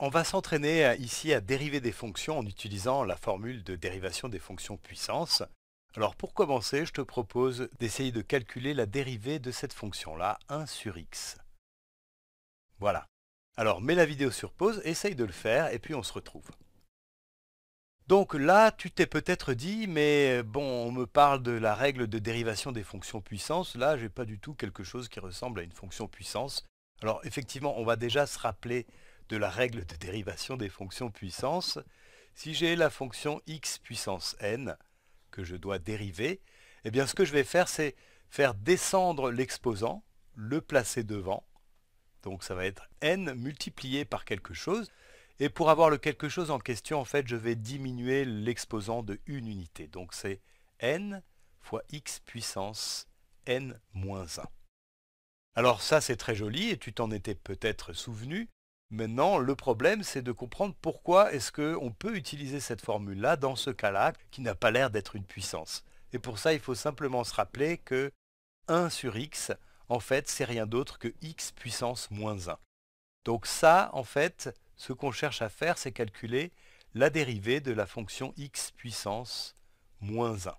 On va s'entraîner euh, ici à dériver des fonctions en utilisant la formule de dérivation des fonctions puissance. Alors pour commencer, je te propose d'essayer de calculer la dérivée de cette fonction-là, 1 sur x. Voilà. Alors mets la vidéo sur pause, essaye de le faire et puis on se retrouve. Donc là, tu t'es peut-être dit, mais bon, on me parle de la règle de dérivation des fonctions puissance, là j'ai pas du tout quelque chose qui ressemble à une fonction puissance. Alors effectivement, on va déjà se rappeler de la règle de dérivation des fonctions puissance, si j'ai la fonction x puissance n que je dois dériver, eh bien ce que je vais faire, c'est faire descendre l'exposant, le placer devant, donc ça va être n multiplié par quelque chose, et pour avoir le quelque chose en question, en fait, je vais diminuer l'exposant de une unité, donc c'est n fois x puissance n moins 1. Alors ça c'est très joli et tu t'en étais peut-être souvenu, Maintenant, le problème, c'est de comprendre pourquoi est-ce qu'on peut utiliser cette formule-là dans ce cas-là, qui n'a pas l'air d'être une puissance. Et pour ça, il faut simplement se rappeler que 1 sur x, en fait, c'est rien d'autre que x puissance moins 1. Donc ça, en fait, ce qu'on cherche à faire, c'est calculer la dérivée de la fonction x puissance moins 1.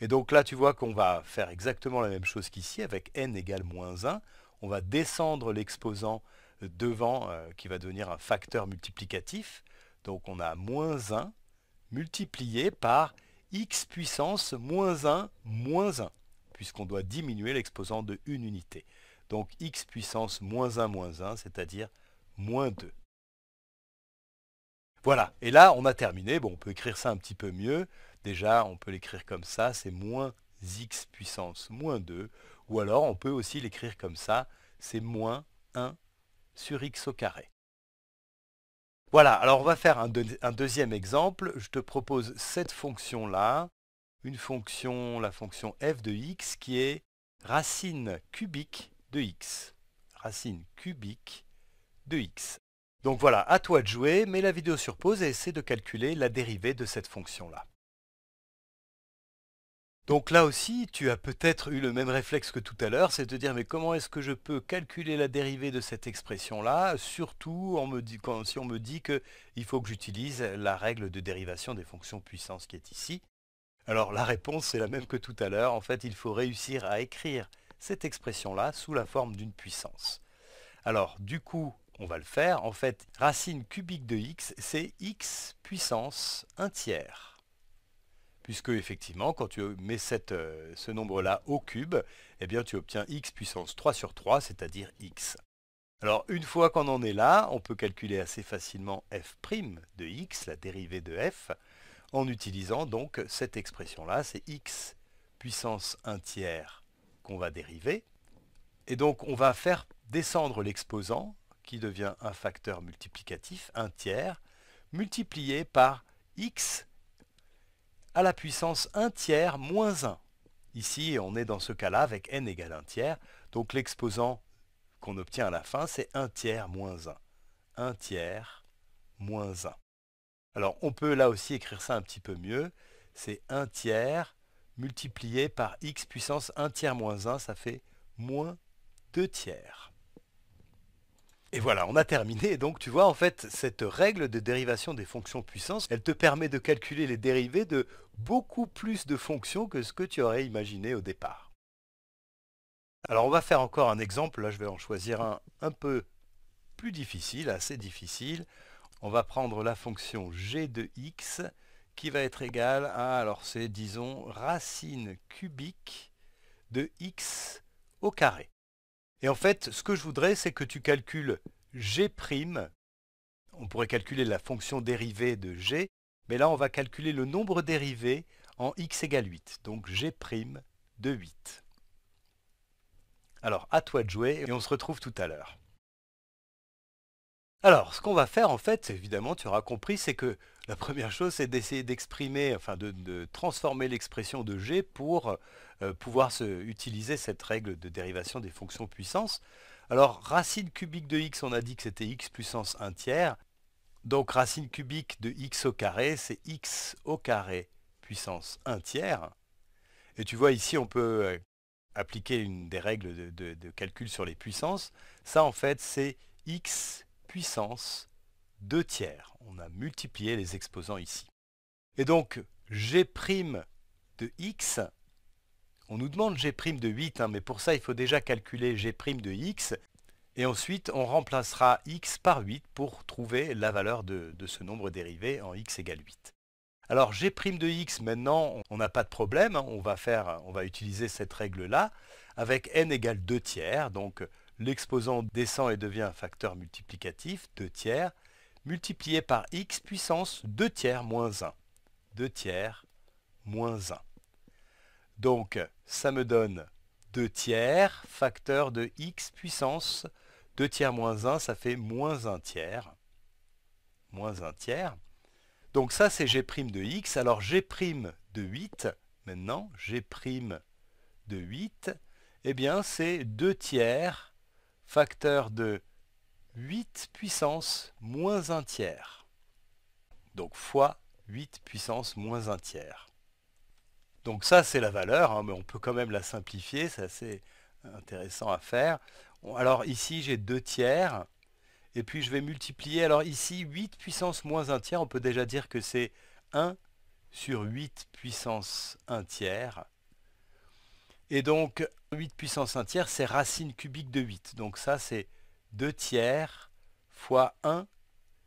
Et donc là, tu vois qu'on va faire exactement la même chose qu'ici, avec n égale moins 1. On va descendre l'exposant devant euh, qui va devenir un facteur multiplicatif. Donc on a moins 1 multiplié par x puissance moins 1 moins 1, puisqu'on doit diminuer l'exposant de une unité. Donc x puissance moins 1 moins 1, c'est-à-dire moins 2. Voilà, et là on a terminé. Bon, on peut écrire ça un petit peu mieux. Déjà, on peut l'écrire comme ça, c'est moins x puissance moins 2. Ou alors on peut aussi l'écrire comme ça, c'est moins 1 sur x au carré. Voilà, alors on va faire un, deuxième exemple. Je te propose cette fonction-là, une fonction, la fonction f de x, qui est racine cubique de x. Racine cubique de x. Donc voilà, à toi de jouer, mets la vidéo sur pause et essaie de calculer la dérivée de cette fonction-là. Donc là aussi, tu as peut-être eu le même réflexe que tout à l'heure, c'est de te dire mais comment est-ce que je peux calculer la dérivée de cette expression-là, surtout si on me dit qu'il faut que j'utilise la règle de dérivation des fonctions puissance qui est ici. Alors la réponse c'est la même que tout à l'heure, en fait il faut réussir à écrire cette expression-là sous la forme d'une puissance. Alors du coup, on va le faire, en fait racine cubique de x c'est x puissance 1 tiers puisque effectivement, quand tu mets euh, ce nombre-là au cube, eh bien tu obtiens x puissance 3 sur 3, c'est-à-dire x. Alors une fois qu'on en est là, on peut calculer assez facilement f' de x, la dérivée de f, en utilisant donc cette expression-là, c'est x puissance 1 tiers qu'on va dériver. Et donc on va faire descendre l'exposant, qui devient un facteur multiplicatif, 1 tiers, multiplié par x à la puissance 1 tiers moins 1. Ici, on est dans ce cas-là avec n égale 1 tiers, donc l'exposant qu'on obtient à la fin, c'est 1 tiers moins 1. 1 tiers moins 1. Alors, on peut là aussi écrire ça un petit peu mieux. C'est 1 tiers multiplié par x puissance 1 tiers moins 1, ça fait moins 2 tiers. Et voilà, on a terminé. donc, tu vois, en fait, cette règle de dérivation des fonctions puissance, elle te permet de calculer les dérivés de beaucoup plus de fonctions que ce que tu aurais imaginé au départ. Alors, on va faire encore un exemple. Là, je vais en choisir un un peu plus difficile, assez difficile. On va prendre la fonction g de x qui va être égale à, alors c'est, disons, racine cubique de x au carré. Et en fait, ce que je voudrais, c'est que tu calcules g'. On pourrait calculer la fonction dérivée de g, mais là, on va calculer le nombre dérivé en x égale 8. Donc g' de 8. Alors, à toi de jouer et on se retrouve tout à l'heure. Alors, ce qu'on va faire en fait, évidemment, tu auras compris, c'est que la première chose, c'est d'essayer d'exprimer, enfin de, transformer l'expression de g pour euh, pouvoir se, utiliser cette règle de dérivation des fonctions puissance. Alors, racine cubique de x, on a dit que c'était x puissance 1 tiers. Donc, racine cubique de x au carré, c'est x au carré puissance 1 tiers. Et tu vois, ici, on peut euh, appliquer une des règles de, de calcul sur les puissances. Ça, en fait, c'est x puissance 2 tiers. On a multiplié les exposants ici. Et donc, g' de x, on nous demande g' de 8, hein, mais pour ça, il faut déjà calculer g' de x. Et ensuite, on remplacera x par 8 pour trouver la valeur de, ce nombre dérivé en x égale 8. Alors g' de x, maintenant, on n'a pas de problème. Hein. on, va faire, on va utiliser cette règle-là avec n égale 2 tiers. Donc, l'exposant descend et devient un facteur multiplicatif, 2 tiers, multiplié par x puissance 2 tiers moins 1. 2 tiers moins 1. Donc, ça me donne 2 tiers facteur de x puissance 2 tiers moins 1, ça fait moins 1 tiers. Moins 1 tiers. Donc ça, c'est g' de x. Alors g' de 8, maintenant, g' de 8, eh bien, c'est 2 tiers facteur de 8 puissance moins 1 tiers. Donc fois 8 puissance moins 1 tiers. Donc ça, c'est la valeur, hein, mais on peut quand même la simplifier, c'est assez intéressant à faire. Alors ici, j'ai 2 tiers, et puis je vais multiplier, alors ici, 8 puissance moins 1 tiers, on peut déjà dire que c'est 1 sur 8 puissance 1 tiers, et donc 8 puissance 1 tiers, c'est racine cubique de 8. Donc ça, c'est 2 tiers fois 1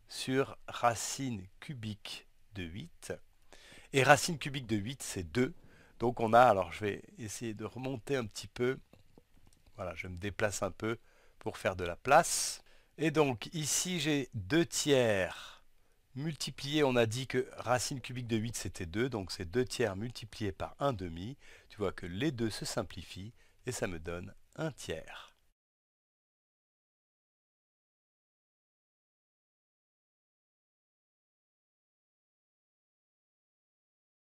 sur racine cubique de 8. Et racine cubique de 8, c'est 2. Donc on a, alors je vais essayer de remonter un petit peu. Voilà, je me déplace un peu pour faire de la place. Et donc ici, j'ai 2 tiers multiplié, on a dit que racine cubique de 8 c'était 2, donc c'est 2 tiers multiplié par 1 demi. Tu vois que les deux se simplifient et ça me donne 1 tiers.